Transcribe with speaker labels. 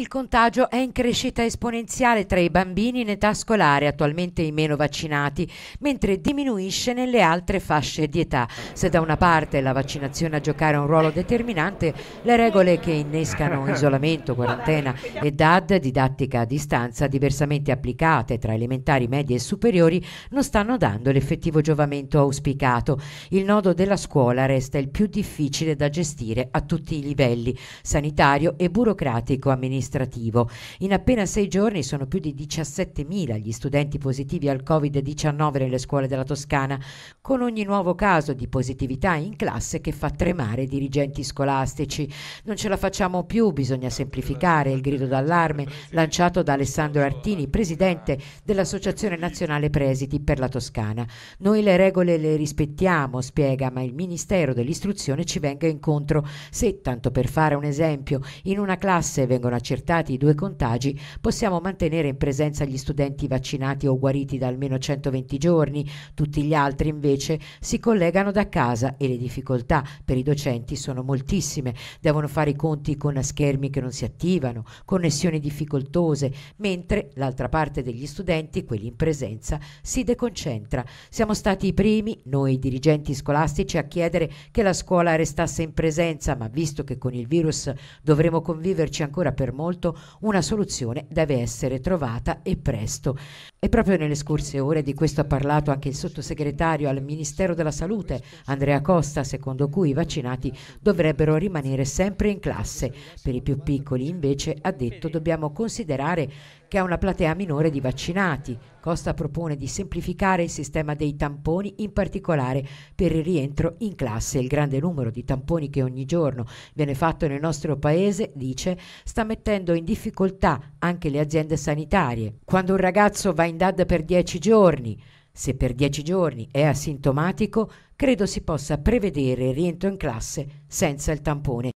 Speaker 1: Il contagio è in crescita esponenziale tra i bambini in età scolare, attualmente i meno vaccinati, mentre diminuisce nelle altre fasce di età. Se da una parte la vaccinazione a giocare un ruolo determinante, le regole che innescano isolamento, quarantena e DAD, didattica a distanza, diversamente applicate tra elementari, medie e superiori, non stanno dando l'effettivo giovamento auspicato. Il nodo della scuola resta il più difficile da gestire a tutti i livelli, sanitario e burocratico amministrativo amministrativo. In appena sei giorni sono più di 17.000 gli studenti positivi al Covid-19 nelle scuole della Toscana, con ogni nuovo caso di positività in classe che fa tremare i dirigenti scolastici. Non ce la facciamo più, bisogna semplificare il grido d'allarme lanciato da Alessandro Artini, presidente dell'Associazione Nazionale Presidi per la Toscana. Noi le regole le rispettiamo, spiega, ma il Ministero dell'Istruzione ci venga incontro. Se, tanto per fare un esempio, in una classe vengono accertati accertati i due contagi, possiamo mantenere in presenza gli studenti vaccinati o guariti da almeno 120 giorni, tutti gli altri invece si collegano da casa e le difficoltà per i docenti sono moltissime, devono fare i conti con schermi che non si attivano, connessioni difficoltose, mentre l'altra parte degli studenti, quelli in presenza, si deconcentra. Siamo stati i primi, noi dirigenti scolastici, a chiedere che la scuola restasse in presenza, ma visto che con il virus dovremo conviverci ancora per molto molto, una soluzione deve essere trovata e presto. E proprio nelle scorse ore di questo ha parlato anche il sottosegretario al Ministero della Salute, Andrea Costa, secondo cui i vaccinati dovrebbero rimanere sempre in classe. Per i più piccoli, invece, ha detto dobbiamo considerare che ha una platea minore di vaccinati. Costa propone di semplificare il sistema dei tamponi, in particolare per il rientro in classe. Il grande numero di tamponi che ogni giorno viene fatto nel nostro paese, dice, sta mettendo mettendo in difficoltà anche le aziende sanitarie. Quando un ragazzo va in DAD per 10 giorni, se per 10 giorni è asintomatico, credo si possa prevedere il rientro in classe senza il tampone.